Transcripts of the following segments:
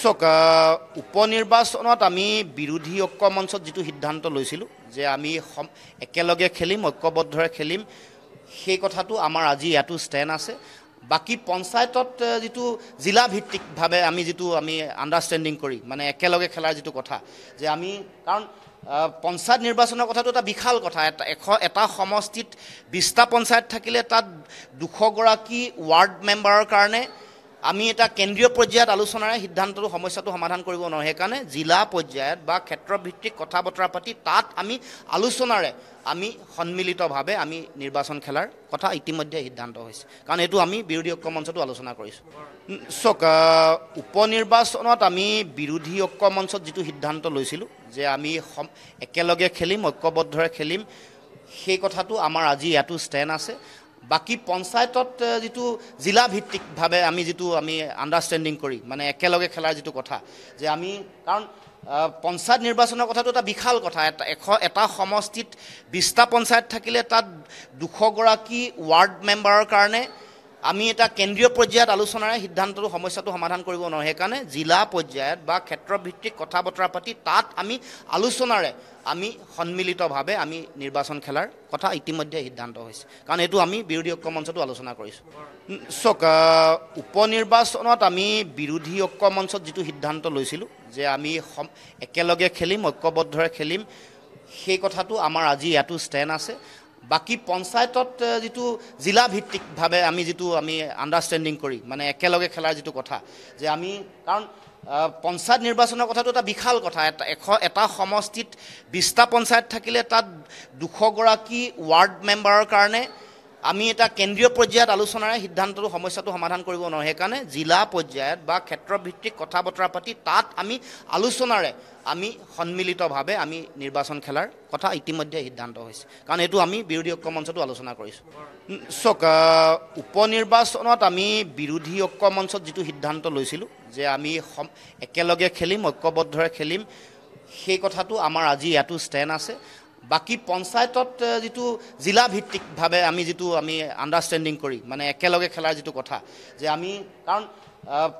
চক উপ নিৰ্বাচনত আমি বিৰোধী ঐক্য মঞ্চত যিটো সিদ্ধান্ত লৈছিলোঁ যে আমি একেলগে খেলিম ঐক্যবদ্ধৰে খেলিম সেই কথাটো আমাৰ আজি ইয়াতো ষ্টেণ্ড আছে বাকী পঞ্চায়তত যিটো জিলা ভিত্তিকভাৱে আমি যিটো আমি আণ্ডাৰষ্টেণ্ডিং কৰি মানে একেলগে খেলাৰ যিটো কথা যে আমি কাৰণ পঞ্চায়ত নিৰ্বাচনৰ কথাটো এটা বিশাল কথা এটা এশ এটা সমষ্টিত বিছটা পঞ্চায়ত থাকিলে তাত দুশগৰাকী ৱাৰ্ড মেম্বাৰৰ কাৰণে আমি এটা কেন্দ্ৰীয় পৰ্যায়ত আলোচনাৰে সিদ্ধান্তটো সমস্যাটো সমাধান কৰিব নোৱাৰোঁ সেইকাৰণে জিলা পৰ্যায়ত বা ক্ষেত্ৰভিত্তিক কথা বতৰা পাতি তাত আমি আলোচনাৰে আমি সন্মিলিতভাৱে আমি নিৰ্বাচন খেলাৰ কথা ইতিমধ্যে সিদ্ধান্ত হৈছে কাৰণ এইটো আমি বিৰোধী ঐক্য মঞ্চতো আলোচনা কৰিছোঁ চক উপ নিৰ্বাচনত আমি বিৰোধী ঐক্য মঞ্চত যিটো সিদ্ধান্ত লৈছিলোঁ যে আমি একেলগে খেলিম ঐক্যবদ্ধৰে খেলিম সেই কথাটো আমাৰ আজি ইয়াতো ষ্টেণ্ড আছে বাকী পঞ্চায়তত যিটো জিলা ভিত্তিকভাৱে আমি যিটো আমি আণ্ডাৰষ্টেণ্ডিং কৰি মানে একেলগে খেলাৰ যিটো কথা যে আমি কাৰণ পঞ্চায়ত নিৰ্বাচনৰ কথাটো এটা বিশাল কথা এটা এশ এটা সমষ্টিত বিছটা পঞ্চায়ত থাকিলে তাত দুশগৰাকী ৱাৰ্ড মেম্বাৰৰ কাৰণে আমি এটা কেন্দ্ৰীয় পৰ্যায়ত আলোচনাৰে সিদ্ধান্তটো সমস্যাটো সমাধান কৰিব নোৱাৰোঁ সেইকাৰণে জিলা পৰ্যায়ত বা ক্ষেত্ৰভিত্তিক কথা বতৰা পাতি তাত আমি আলোচনাৰে আমি সন্মিলিতভাৱে আমি নিৰ্বাচন খেলাৰ কথা ইতিমধ্যে সিদ্ধান্ত হৈছে কাৰণ এইটো আমি বিৰোধী ঐক্য মঞ্চতো আলোচনা কৰিছোঁ চ'ক উপ নিৰ্বাচনত আমি বিৰোধী ঐক্য মঞ্চত যিটো সিদ্ধান্ত লৈছিলোঁ যে আমি একেলগে খেলিম ঐক্যবদ্ধৰে খেলিম সেই কথাটো আমাৰ আজি ইয়াতো ষ্টেণ্ড আছে বাকী পঞ্চায়তত যিটো জিলা ভিত্তিকভাৱে আমি যিটো আমি আণ্ডাৰষ্টেণ্ডিং কৰি মানে একেলগে খেলাৰ যিটো কথা যে আমি কাৰণ পঞ্চায়ত নিৰ্বাচনৰ কথাটো এটা বিশাল কথা এটা এশ এটা সমষ্টিত বিছটা পঞ্চায়ত থাকিলে তাত দুশগৰাকী ৱাৰ্ড মেম্বাৰৰ কাৰণে আমি এটা কেন্দ্ৰীয় পৰ্যায়ত আলোচনাৰে সিদ্ধান্তটো সমস্যাটো সমাধান কৰিব নোৱাৰোঁ সেইকাৰণে জিলা পৰ্যায়ত বা ক্ষেত্ৰভিত্তিক কথা বতৰা পাতি তাত আমি আলোচনাৰে আমি সন্মিলিতভাৱে আমি নিৰ্বাচন খেলাৰ কথা ইতিমধ্যে সিদ্ধান্ত হৈছে কাৰণ এইটো আমি বিৰোধী ঐক্য মঞ্চতো আলোচনা কৰিছোঁ চ'ক উপ নিৰ্বাচনত আমি বিৰোধী ঐক্য মঞ্চত যিটো সিদ্ধান্ত লৈছিলোঁ যে আমি একেলগে খেলিম ঐক্যবদ্ধৰে খেলিম সেই কথাটো আমাৰ আজি ইয়াতো ষ্টেণ্ড আছে বাকী পঞ্চায়তত যিটো জিলা ভিত্তিকভাৱে আমি যিটো আমি আণ্ডাৰষ্টেণ্ডিং কৰি মানে একেলগে খেলাৰ যিটো কথা যে আমি কাৰণ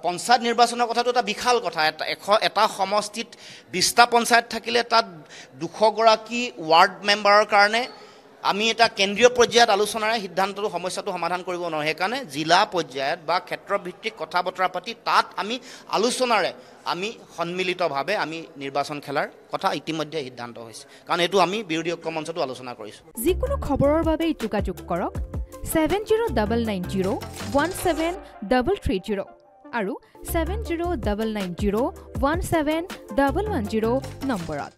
পঞ্চায়ত নিৰ্বাচনৰ কথাটো এটা বিশাল কথা এটা এশ এটা সমষ্টিত বিছটা পঞ্চায়ত থাকিলে তাত দুশগৰাকী ৱাৰ্ড মেম্বাৰৰ কাৰণে আমি এটা কেন্দ্ৰীয় পৰ্যায়ত আলোচনাৰে সিদ্ধান্তটো সমস্যাটো সমাধান কৰিব নোৱাৰোঁ সেইকাৰণে জিলা পৰ্যায়ত বা ক্ষেত্ৰভিত্তিক কথা বতৰা পাতি তাত আমি আলোচনাৰে আমি সন্মিলিতভাৱে আমি নিৰ্বাচন খেলাৰ কথা ইতিমধ্যে সিদ্ধান্ত হৈছে কাৰণ এইটো আমি বিৰোধী অক্ষ মঞ্চতো আলোচনা কৰিছোঁ যিকোনো খবৰৰ বাবে যোগাযোগ কৰক seven zero' double nine zero' one seven double three zero' আৰু seven zero' double nine zero' one seven double one zero' নম্বৰত